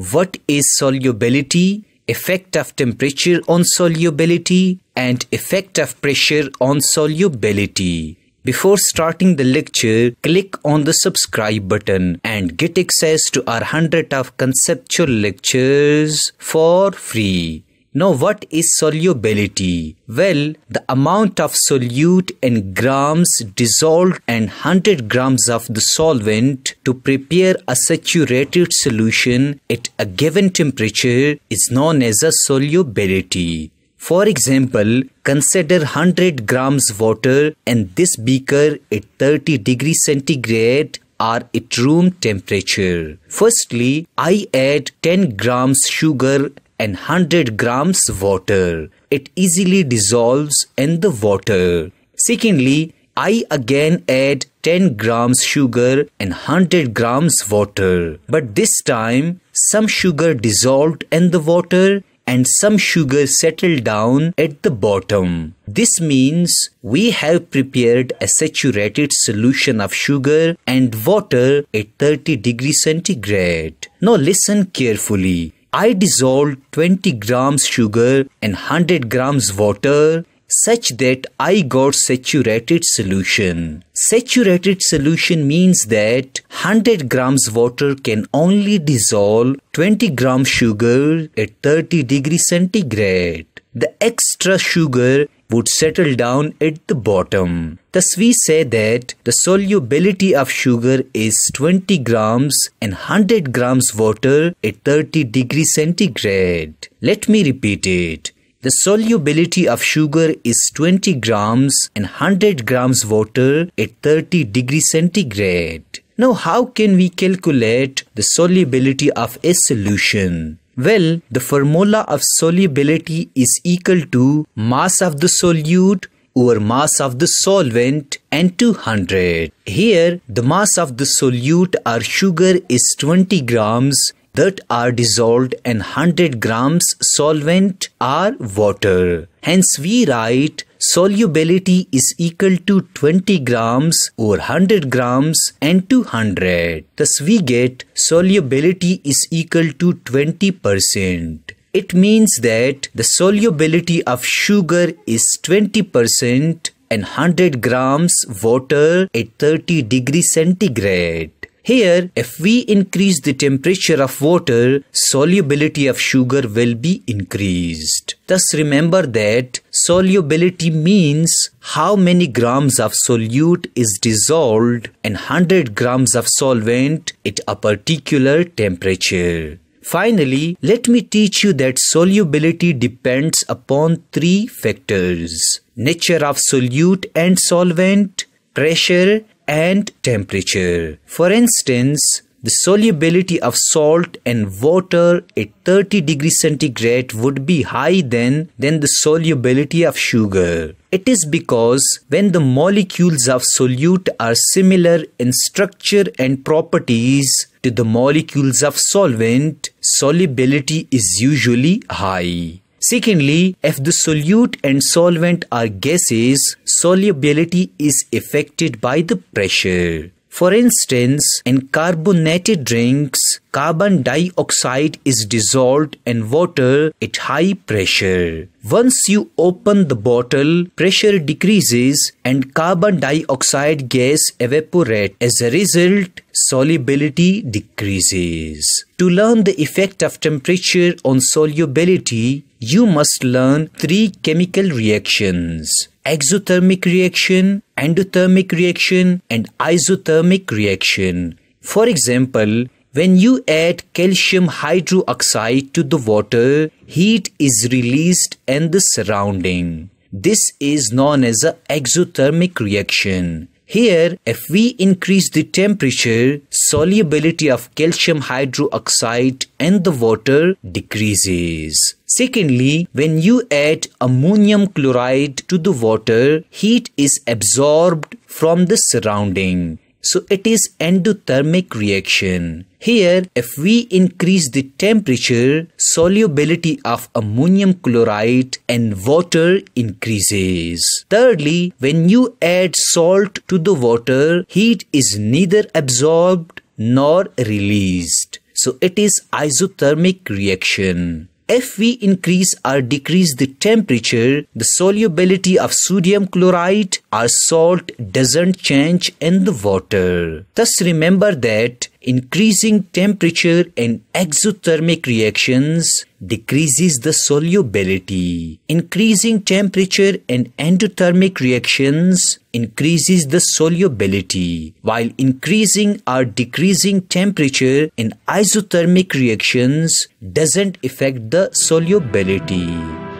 what is solubility, effect of temperature on solubility, and effect of pressure on solubility. Before starting the lecture, click on the subscribe button and get access to our 100 of conceptual lectures for free. Now, what is solubility? Well, the amount of solute in grams dissolved and 100 grams of the solvent to prepare a saturated solution at a given temperature is known as a solubility. For example, consider 100 grams water in this beaker at 30 degrees centigrade are at room temperature. Firstly, I add 10 grams sugar and 100 grams water. It easily dissolves in the water. Secondly, I again add 10 grams sugar and 100 grams water. But this time, some sugar dissolved in the water and some sugar settled down at the bottom. This means we have prepared a saturated solution of sugar and water at 30 degrees centigrade. Now listen carefully. I dissolved 20 grams sugar and 100 grams water such that I got saturated solution. Saturated solution means that 100 grams water can only dissolve 20 grams sugar at 30 degree centigrade. The extra sugar would settle down at the bottom. Thus we say that the solubility of sugar is 20 grams and 100 grams water at 30 degrees centigrade. Let me repeat it. The solubility of sugar is 20 grams and 100 grams water at 30 degrees centigrade. Now how can we calculate the solubility of a solution? Well, the formula of solubility is equal to mass of the solute over mass of the solvent and 200. Here, the mass of the solute or sugar is 20 grams that are dissolved in 100 grams solvent or water. Hence, we write solubility is equal to 20 grams or 100 grams and 200. Thus we get solubility is equal to 20%. It means that the solubility of sugar is 20% and 100 grams water at 30 degree centigrade. Here, if we increase the temperature of water, solubility of sugar will be increased. Thus remember that solubility means how many grams of solute is dissolved in 100 grams of solvent at a particular temperature. Finally, let me teach you that solubility depends upon three factors. Nature of solute and solvent, pressure and temperature. For instance, the solubility of salt and water at 30 degrees centigrade would be higher than, than the solubility of sugar. It is because when the molecules of solute are similar in structure and properties to the molecules of solvent, solubility is usually high. Secondly, if the solute and solvent are gases, solubility is affected by the pressure. For instance, in carbonated drinks, carbon dioxide is dissolved in water at high pressure. Once you open the bottle, pressure decreases and carbon dioxide gas evaporates. As a result, solubility decreases. To learn the effect of temperature on solubility, you must learn three chemical reactions exothermic reaction, endothermic reaction, and isothermic reaction. For example, when you add calcium hydroxide to the water, heat is released in the surrounding. This is known as an exothermic reaction. Here, if we increase the temperature, solubility of calcium hydroxide in the water decreases. Secondly, when you add ammonium chloride to the water, heat is absorbed from the surrounding. So it is endothermic reaction. Here, if we increase the temperature, solubility of ammonium chloride and water increases. Thirdly, when you add salt to the water, heat is neither absorbed nor released. So it is isothermic reaction if we increase or decrease the temperature, the solubility of sodium chloride or salt doesn't change in the water. Thus remember that increasing temperature and exothermic reactions decreases the solubility. Increasing temperature and endothermic reactions increases the solubility, while increasing or decreasing temperature in isothermic reactions doesn't affect the solubility.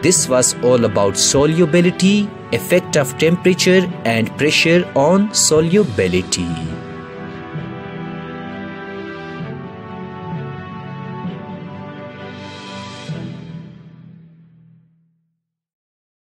This was all about solubility, effect of temperature and pressure on solubility.